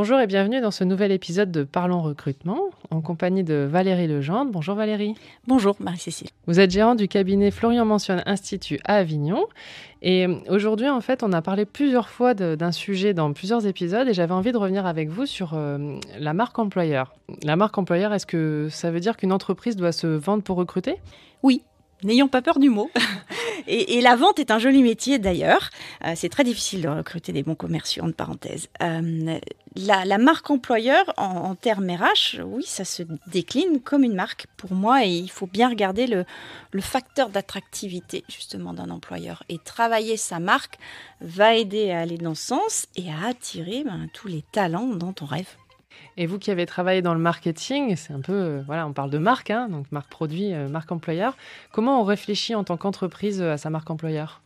Bonjour et bienvenue dans ce nouvel épisode de Parlons Recrutement en compagnie de Valérie Legendre. Bonjour Valérie. Bonjour Marie-Cécile. Vous êtes gérant du cabinet Florian Mentionne Institut à Avignon. Et euh, aujourd'hui, en fait, on a parlé plusieurs fois d'un sujet dans plusieurs épisodes et j'avais envie de revenir avec vous sur euh, la marque employeur. La marque employeur, est-ce que ça veut dire qu'une entreprise doit se vendre pour recruter Oui, N'ayons pas peur du mot. Et, la vente est un joli métier d'ailleurs. Euh, c'est très difficile de recruter des bons commerciaux, En parenthèse. Euh, la, marque employeur en, termes RH, oui, ça se décline comme une marque pour moi et il faut bien regarder le, facteur d'attractivité justement d'un employeur. Et travailler sa marque va aider à aller dans ce sens et à attirer ben, tous les talents dans ton rêve. Et vous qui avez travaillé dans le marketing, c'est un peu, euh, voilà, on parle de marque, hein, donc marque produit, euh, marque employeur. Comment on réfléchit en tant qu'entreprise euh, à sa marque employeur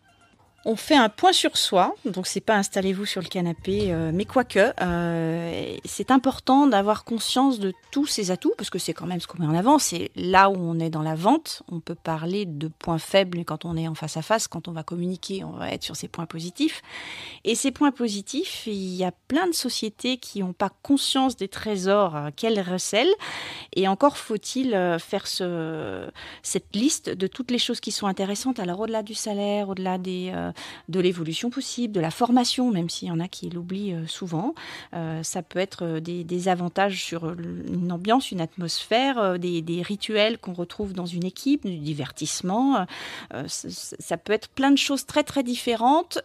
on fait un point sur soi, donc c'est pas installez-vous sur le canapé, euh, mais quoique, euh, c'est important d'avoir conscience de tous ces atouts, parce que c'est quand même ce qu'on met en avant, c'est là où on est dans la vente, on peut parler de points faibles quand on est en face à face, quand on va communiquer, on va être sur ces points positifs. Et ces points positifs, il y a plein de sociétés qui n'ont pas conscience des trésors euh, qu'elles recèlent, et encore faut-il faire cette liste de toutes les choses qui sont intéressantes, alors au-delà du salaire, au-delà des de l'évolution possible, de la formation, même s'il y en a qui l'oublient euh, souvent. Euh, ça peut être euh, des, avantages sur une ambiance, une atmosphère, des, rituels qu'on retrouve dans une équipe, du divertissement. ça peut être plein de choses très très différentes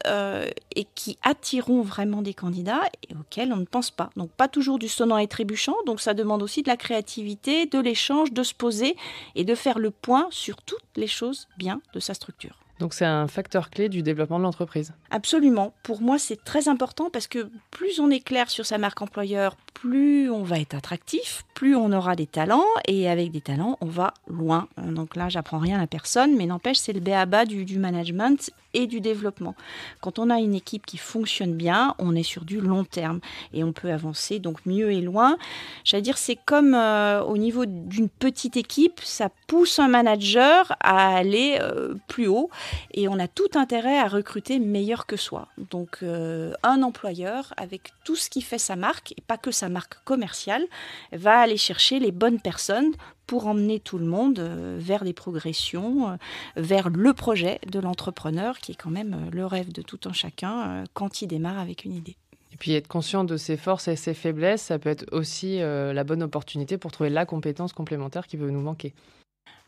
et qui attireront vraiment des candidats et auxquels on ne pense pas. Donc pas toujours du sonnant et trébuchant, donc ça demande aussi de la créativité, de l'échange, de se poser et de faire le point sur toutes les choses bien de sa structure. Donc c'est un facteur clé du développement de l'entreprise. Absolument. Pour moi, c'est très important parce que plus on est clair sur sa marque employeur, plus on va être attractif, plus on aura des talents et avec des talents, on va loin. Donc là, j'apprends rien à personne, mais n'empêche, c'est le béaba du, du management et du développement. Quand on a une équipe qui fonctionne bien, on est sur du long terme et on peut avancer donc mieux et loin. J'allais dire, c'est comme euh, au niveau d'une petite équipe, ça pousse un manager à aller euh, plus haut et on a tout intérêt à recruter meilleur que soi. Donc euh, un employeur, avec tout ce qui fait sa marque, et pas que sa marque commerciale, va aller chercher les bonnes personnes pour emmener tout le monde euh, vers des progressions, euh, vers le projet de l'entrepreneur, qui est quand même le rêve de tout un chacun quand il démarre avec une idée. Et puis être conscient de ses forces et ses faiblesses, ça peut être aussi la bonne opportunité pour trouver la compétence complémentaire qui peut nous manquer.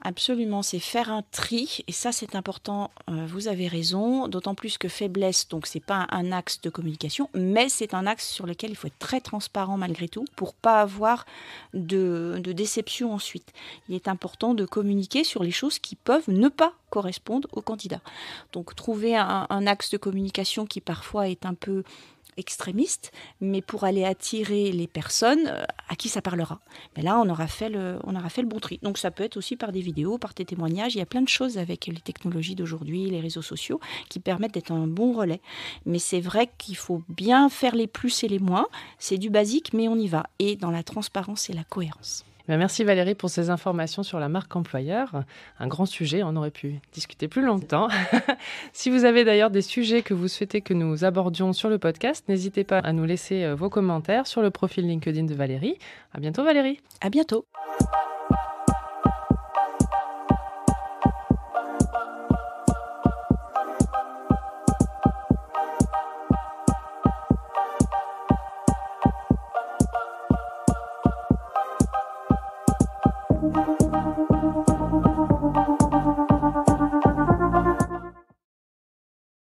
Absolument, c'est faire un tri, et ça c'est important, euh, vous avez raison, d'autant plus que faiblesse, donc c'est pas un axe de communication, mais c'est un axe sur lequel il faut être très transparent malgré tout pour pas avoir de, déception ensuite. Il est important de communiquer sur les choses qui peuvent ne pas correspondre au candidat. Donc trouver un axe de communication qui parfois est un peu extrémiste, mais pour aller attirer les personnes euh, à qui ça parlera. Mais là, on aura, fait le, on aura fait le bon tri. Donc ça peut être aussi par des vidéos, par des témoignages. Il y a plein de choses avec les technologies d'aujourd'hui, les réseaux sociaux, qui permettent d'être un bon relais. Mais c'est vrai qu'il faut bien faire les plus et les moins. C'est du basique, mais on y va. Et dans la transparence et la cohérence. Ben, merci Valérie pour ces informations sur la marque employeur. Un grand sujet, on aurait pu discuter plus longtemps. si vous avez d'ailleurs des sujets que vous souhaitez que nous abordions sur le podcast, n'hésitez pas à nous laisser euh, vos commentaires sur le profil LinkedIn de Valérie. À bientôt Valérie. À bientôt. Thank you.